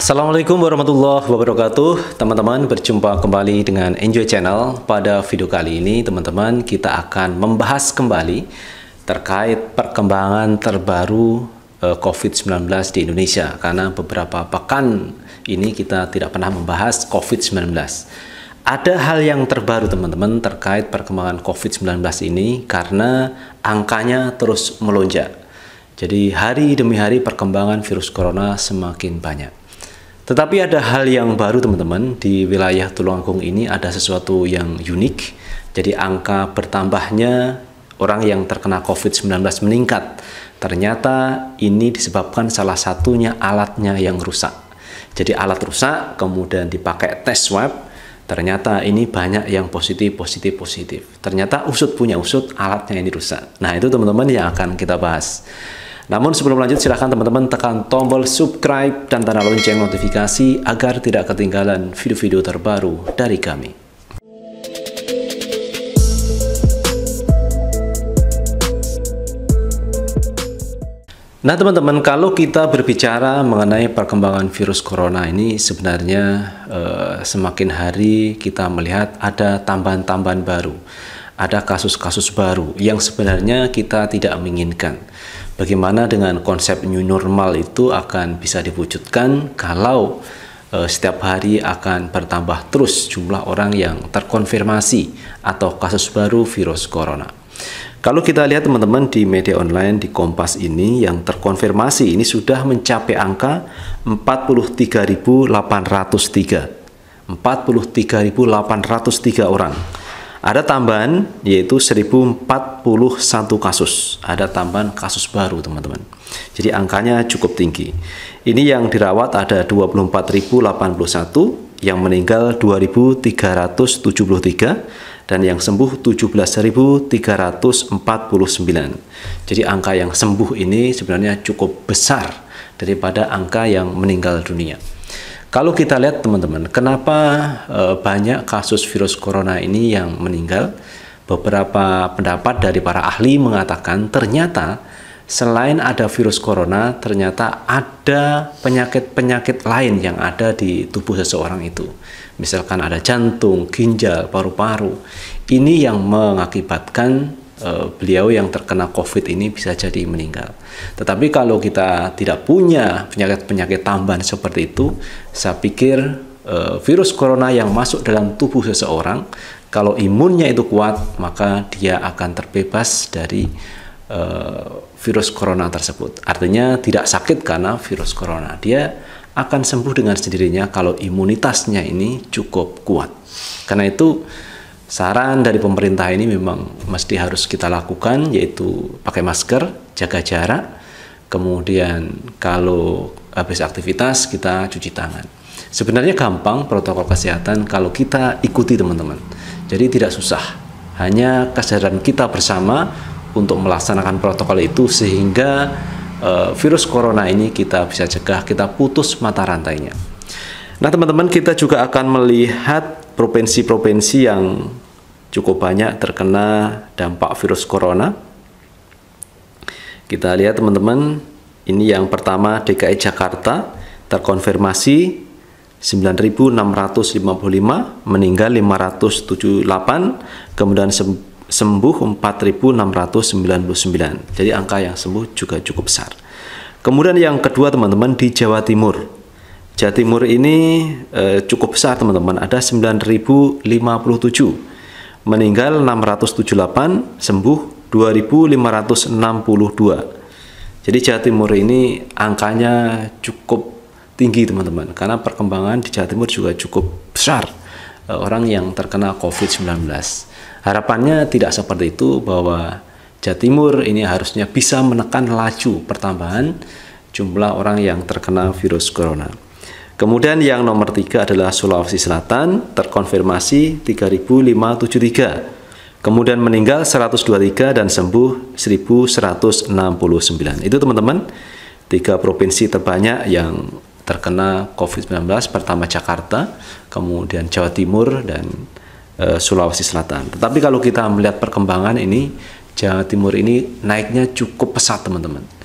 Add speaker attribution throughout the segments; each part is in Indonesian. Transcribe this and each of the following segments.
Speaker 1: Assalamualaikum warahmatullahi wabarakatuh Teman-teman berjumpa kembali dengan Enjoy Channel Pada video kali ini teman-teman kita akan membahas kembali Terkait perkembangan terbaru eh, COVID-19 di Indonesia Karena beberapa pekan ini kita tidak pernah membahas COVID-19 ada hal yang terbaru teman-teman terkait perkembangan COVID-19 ini karena angkanya terus melonjak. Jadi hari demi hari perkembangan virus corona semakin banyak. Tetapi ada hal yang baru teman-teman di wilayah Tulungagung ini ada sesuatu yang unik. Jadi angka bertambahnya orang yang terkena COVID-19 meningkat. Ternyata ini disebabkan salah satunya alatnya yang rusak. Jadi alat rusak kemudian dipakai tes swab. Ternyata ini banyak yang positif, positif, positif. Ternyata usut punya usut, alatnya ini rusak. Nah itu teman-teman yang akan kita bahas. Namun sebelum lanjut silahkan teman-teman tekan tombol subscribe dan tanda lonceng notifikasi agar tidak ketinggalan video-video terbaru dari kami. Nah teman-teman kalau kita berbicara mengenai perkembangan virus corona ini sebenarnya eh, semakin hari kita melihat ada tambahan-tambahan baru ada kasus-kasus baru yang sebenarnya kita tidak menginginkan. Bagaimana dengan konsep new normal itu akan bisa diwujudkan kalau e, setiap hari akan bertambah terus jumlah orang yang terkonfirmasi atau kasus baru virus corona. Kalau kita lihat teman-teman di media online di Kompas ini yang terkonfirmasi ini sudah mencapai angka 43.803. 43.803 orang ada tambahan yaitu 1041 kasus. Ada tambahan kasus baru, teman-teman. Jadi angkanya cukup tinggi. Ini yang dirawat ada 24.081, yang meninggal 2.373 dan yang sembuh 17.349. Jadi angka yang sembuh ini sebenarnya cukup besar daripada angka yang meninggal dunia. Kalau kita lihat teman-teman, kenapa e, banyak kasus virus corona ini yang meninggal? Beberapa pendapat dari para ahli mengatakan ternyata selain ada virus corona, ternyata ada penyakit-penyakit lain yang ada di tubuh seseorang itu. Misalkan ada jantung, ginjal, paru-paru. Ini yang mengakibatkan Eh, beliau yang terkena COVID ini bisa jadi meninggal. Tetapi kalau kita tidak punya penyakit-penyakit tambahan seperti itu, saya pikir eh, virus corona yang masuk dalam tubuh seseorang, kalau imunnya itu kuat, maka dia akan terbebas dari eh, virus corona tersebut. Artinya tidak sakit karena virus corona. Dia akan sembuh dengan sendirinya kalau imunitasnya ini cukup kuat. Karena itu saran dari pemerintah ini memang mesti harus kita lakukan yaitu pakai masker, jaga jarak, kemudian kalau habis aktivitas kita cuci tangan. Sebenarnya gampang protokol kesehatan kalau kita ikuti teman-teman. Jadi tidak susah. Hanya kesadaran kita bersama untuk melaksanakan protokol itu sehingga uh, virus corona ini kita bisa cegah, kita putus mata rantainya. Nah, teman-teman, kita juga akan melihat provinsi-provinsi yang cukup banyak terkena dampak virus corona. Kita lihat teman-teman, ini yang pertama DKI Jakarta terkonfirmasi 9.655, meninggal 578, kemudian sembuh 4.699. Jadi angka yang sembuh juga cukup besar. Kemudian yang kedua teman-teman di Jawa Timur Jawa Timur ini eh, cukup besar teman-teman, ada 9.057, meninggal 678, sembuh 2.562. Jadi Jawa Timur ini angkanya cukup tinggi teman-teman, karena perkembangan di Jawa Timur juga cukup besar eh, orang yang terkena COVID-19. Harapannya tidak seperti itu bahwa Jawa Timur ini harusnya bisa menekan laju pertambahan jumlah orang yang terkena virus corona. Kemudian yang nomor tiga adalah Sulawesi Selatan, terkonfirmasi 3.573. Kemudian meninggal 123 dan sembuh 1.169. Itu teman-teman, tiga provinsi terbanyak yang terkena COVID-19, pertama Jakarta, kemudian Jawa Timur, dan e, Sulawesi Selatan. Tetapi kalau kita melihat perkembangan ini, Jawa Timur ini naiknya cukup pesat teman-teman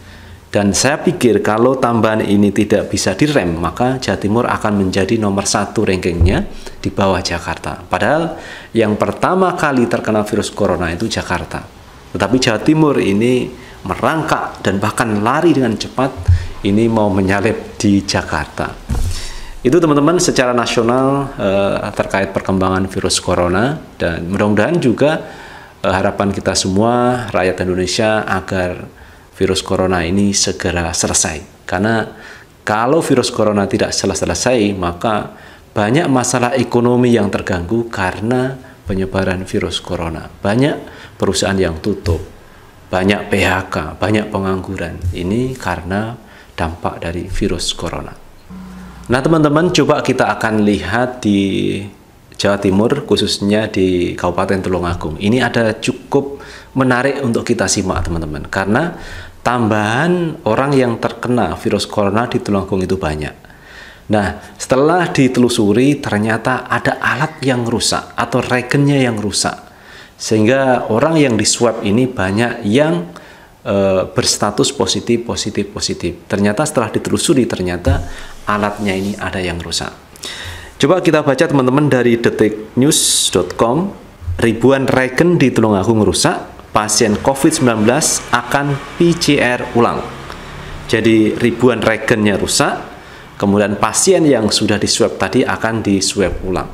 Speaker 1: dan saya pikir kalau tambahan ini tidak bisa direm, maka Jawa Timur akan menjadi nomor satu rankingnya di bawah Jakarta. Padahal yang pertama kali terkena virus corona itu Jakarta. Tetapi Jawa Timur ini merangkak dan bahkan lari dengan cepat ini mau menyalip di Jakarta. Itu teman-teman secara nasional eh, terkait perkembangan virus corona dan mudah-mudahan juga eh, harapan kita semua rakyat Indonesia agar virus corona ini segera selesai. Karena kalau virus corona tidak selesai, maka banyak masalah ekonomi yang terganggu karena penyebaran virus corona. Banyak perusahaan yang tutup, banyak PHK, banyak pengangguran. Ini karena dampak dari virus corona. Nah, teman-teman, coba kita akan lihat di Jawa Timur, khususnya di Kabupaten Tulungagung. Ini ada cukup menarik untuk kita simak teman-teman karena tambahan orang yang terkena virus corona di Tulungagung itu banyak. Nah, setelah ditelusuri ternyata ada alat yang rusak atau regennya yang rusak. Sehingga orang yang di swab ini banyak yang e, berstatus positif, positif, positif. Ternyata setelah ditelusuri ternyata alatnya ini ada yang rusak. Coba kita baca teman-teman dari detiknews.com ribuan regen di Tulungagung rusak pasien COVID-19 akan PCR ulang. Jadi ribuan regennya rusak, kemudian pasien yang sudah di tadi akan di ulang.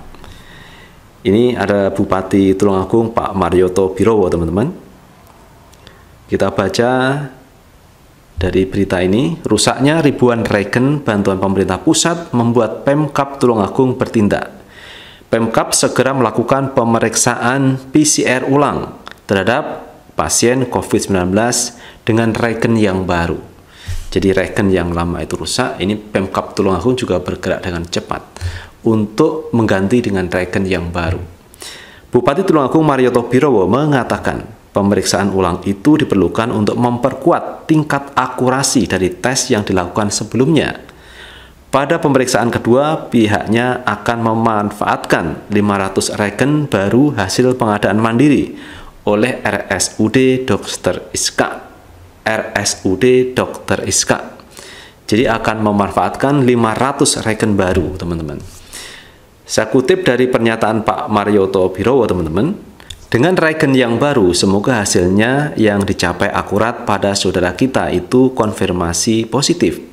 Speaker 1: Ini ada Bupati Tulungagung Pak Marioto Birowo teman-teman. Kita baca dari berita ini, rusaknya ribuan regen bantuan pemerintah pusat membuat Pemkap Tulungagung bertindak. Pemkap segera melakukan pemeriksaan PCR ulang terhadap pasien COVID-19 dengan regen yang baru. Jadi regen yang lama itu rusak, ini Pemkap Tulungagung juga bergerak dengan cepat untuk mengganti dengan regen yang baru. Bupati Tulungagung Mario Birowo mengatakan, pemeriksaan ulang itu diperlukan untuk memperkuat tingkat akurasi dari tes yang dilakukan sebelumnya. Pada pemeriksaan kedua, pihaknya akan memanfaatkan 500 regen baru hasil pengadaan mandiri oleh RSUD Dr. Iska. RSUD Dr. Iska. Jadi akan memanfaatkan 500 reken baru, teman-teman. Saya kutip dari pernyataan Pak Marioto Birowo, teman-teman. Dengan regen yang baru, semoga hasilnya yang dicapai akurat pada saudara kita itu konfirmasi positif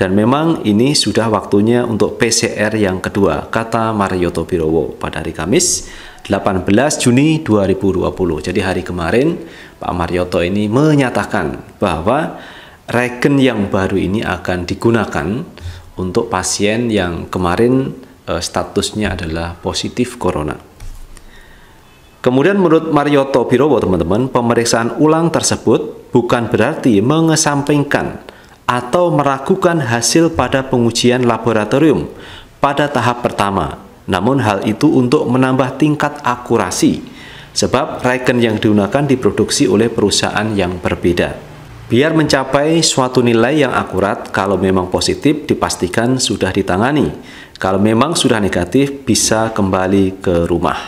Speaker 1: dan memang ini sudah waktunya untuk PCR yang kedua, kata Marioto Birowo pada hari Kamis 18 Juni 2020. Jadi hari kemarin Pak Marioto ini menyatakan bahwa regen yang baru ini akan digunakan untuk pasien yang kemarin eh, statusnya adalah positif corona. Kemudian menurut Marioto Birowo teman-teman, pemeriksaan ulang tersebut bukan berarti mengesampingkan atau meragukan hasil pada pengujian laboratorium pada tahap pertama. Namun hal itu untuk menambah tingkat akurasi sebab reagen yang digunakan diproduksi oleh perusahaan yang berbeda. Biar mencapai suatu nilai yang akurat, kalau memang positif dipastikan sudah ditangani. Kalau memang sudah negatif bisa kembali ke rumah.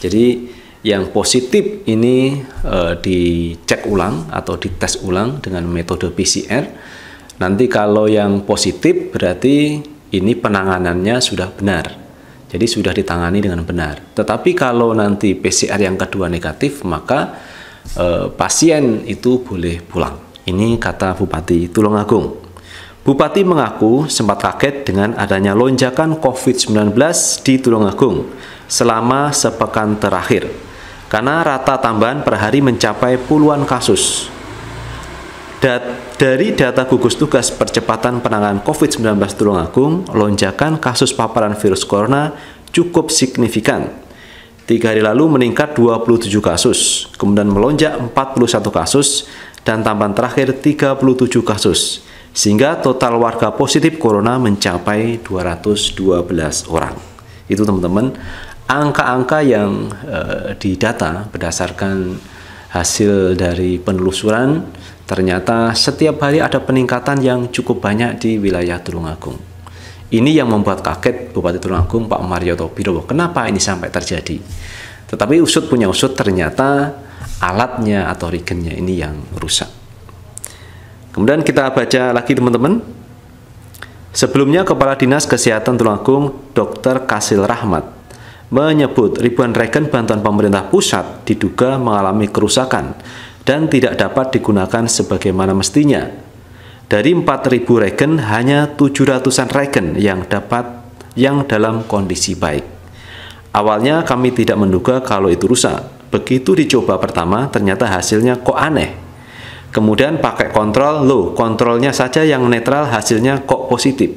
Speaker 1: Jadi yang positif ini e, dicek ulang atau dites ulang dengan metode PCR Nanti kalau yang positif berarti ini penanganannya sudah benar. Jadi sudah ditangani dengan benar. Tetapi kalau nanti PCR yang kedua negatif, maka e, pasien itu boleh pulang. Ini kata Bupati Tulungagung. Bupati mengaku sempat kaget dengan adanya lonjakan COVID-19 di Tulungagung selama sepekan terakhir karena rata tambahan per hari mencapai puluhan kasus. Data dari data gugus tugas percepatan penanganan COVID-19 Tulungagung, lonjakan kasus paparan virus corona cukup signifikan. Tiga hari lalu meningkat 27 kasus, kemudian melonjak 41 kasus, dan tambahan terakhir 37 kasus, sehingga total warga positif corona mencapai 212 orang. Itu teman-teman, angka-angka yang uh, eh, didata berdasarkan hasil dari penelusuran Ternyata setiap hari ada peningkatan yang cukup banyak di wilayah Tulungagung. Ini yang membuat kaget Bupati Tulungagung Pak Mario Topiro. Kenapa ini sampai terjadi? Tetapi usut punya usut ternyata alatnya atau regennya ini yang rusak. Kemudian kita baca lagi teman-teman. Sebelumnya Kepala Dinas Kesehatan Tulungagung Dr. Kasil Rahmat menyebut ribuan regen bantuan pemerintah pusat diduga mengalami kerusakan dan tidak dapat digunakan sebagaimana mestinya. Dari 4.000 regen hanya 700-an regen yang dapat yang dalam kondisi baik. Awalnya kami tidak menduga kalau itu rusak. Begitu dicoba pertama, ternyata hasilnya kok aneh. Kemudian pakai kontrol, lo, kontrolnya saja yang netral hasilnya kok positif.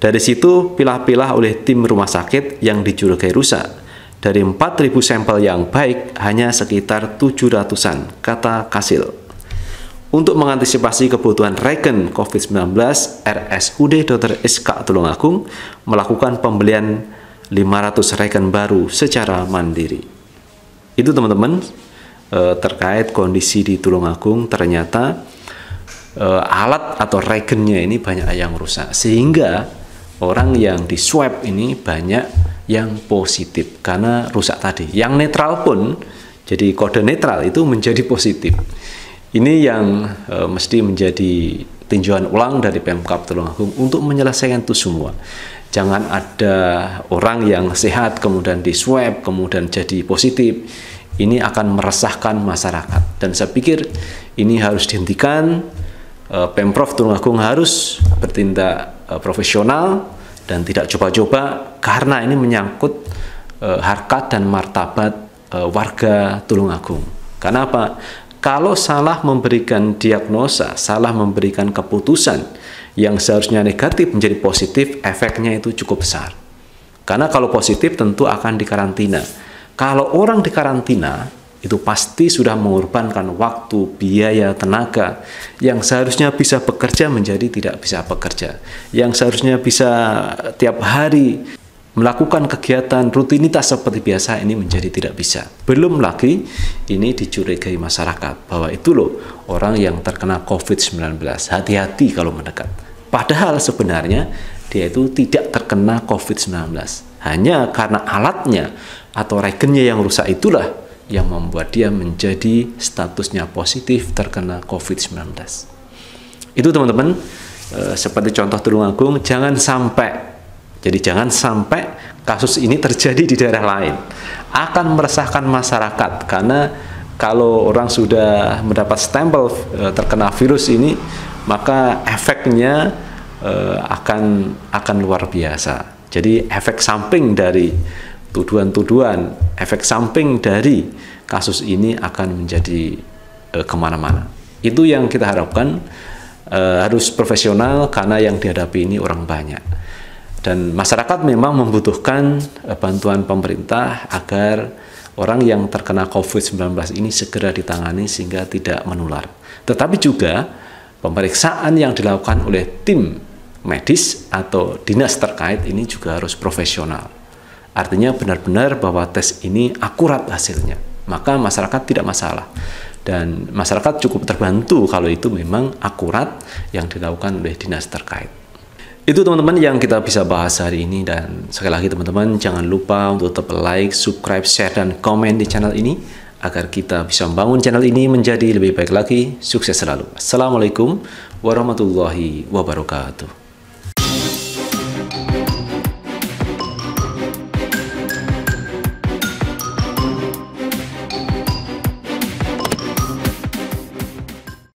Speaker 1: Dari situ pilah-pilah oleh tim rumah sakit yang dicurigai rusak dari 4.000 sampel yang baik, hanya sekitar 700-an, kata Kasil. Untuk mengantisipasi kebutuhan regen COVID-19, RSUD Dr. SK Tulungagung melakukan pembelian 500 regen baru secara mandiri. Itu teman-teman eh, terkait kondisi di Tulungagung ternyata eh, alat atau regennya ini banyak yang rusak sehingga orang yang di swab ini banyak yang positif karena rusak tadi. Yang netral pun jadi kode netral itu menjadi positif. Ini yang e, mesti menjadi tinjauan ulang dari Pemkap Tulungagung untuk menyelesaikan itu semua. Jangan ada orang yang sehat kemudian di swab kemudian jadi positif. Ini akan meresahkan masyarakat dan saya pikir ini harus dihentikan. E, Pemprov Tulungagung harus bertindak e, profesional dan tidak coba-coba karena ini menyangkut e, harkat dan martabat e, warga Tulungagung. Karena apa? Kalau salah memberikan diagnosa, salah memberikan keputusan yang seharusnya negatif menjadi positif, efeknya itu cukup besar. Karena kalau positif tentu akan dikarantina. Kalau orang dikarantina, itu pasti sudah mengorbankan waktu, biaya, tenaga yang seharusnya bisa bekerja menjadi tidak bisa bekerja, yang seharusnya bisa tiap hari melakukan kegiatan rutinitas seperti biasa ini menjadi tidak bisa. Belum lagi ini dicurigai masyarakat bahwa itu loh orang yang terkena COVID-19. Hati-hati kalau mendekat. Padahal sebenarnya dia itu tidak terkena COVID-19. Hanya karena alatnya atau regennya yang rusak itulah yang membuat dia menjadi statusnya positif terkena COVID-19. Itu teman-teman, eh, seperti contoh Tulungagung, jangan sampai jadi jangan sampai kasus ini terjadi di daerah lain. Akan meresahkan masyarakat karena kalau orang sudah mendapat stempel eh, terkena virus ini, maka efeknya eh, akan akan luar biasa. Jadi efek samping dari tuduhan-tuduhan, efek samping dari kasus ini akan menjadi eh, kemana-mana. Itu yang kita harapkan harus profesional karena yang dihadapi ini orang banyak. Dan masyarakat memang membutuhkan eh, bantuan pemerintah agar orang yang terkena COVID-19 ini segera ditangani sehingga tidak menular. Tetapi juga pemeriksaan yang dilakukan oleh tim medis atau dinas terkait ini juga harus profesional. Artinya benar-benar bahwa tes ini akurat hasilnya. Maka masyarakat tidak masalah dan masyarakat cukup terbantu kalau itu memang akurat yang dilakukan oleh dinas terkait. Itu teman-teman yang kita bisa bahas hari ini dan sekali lagi teman-teman jangan lupa untuk tetap like, subscribe, share dan komen di channel ini agar kita bisa membangun channel ini menjadi lebih baik lagi. Sukses selalu. Assalamualaikum warahmatullahi wabarakatuh.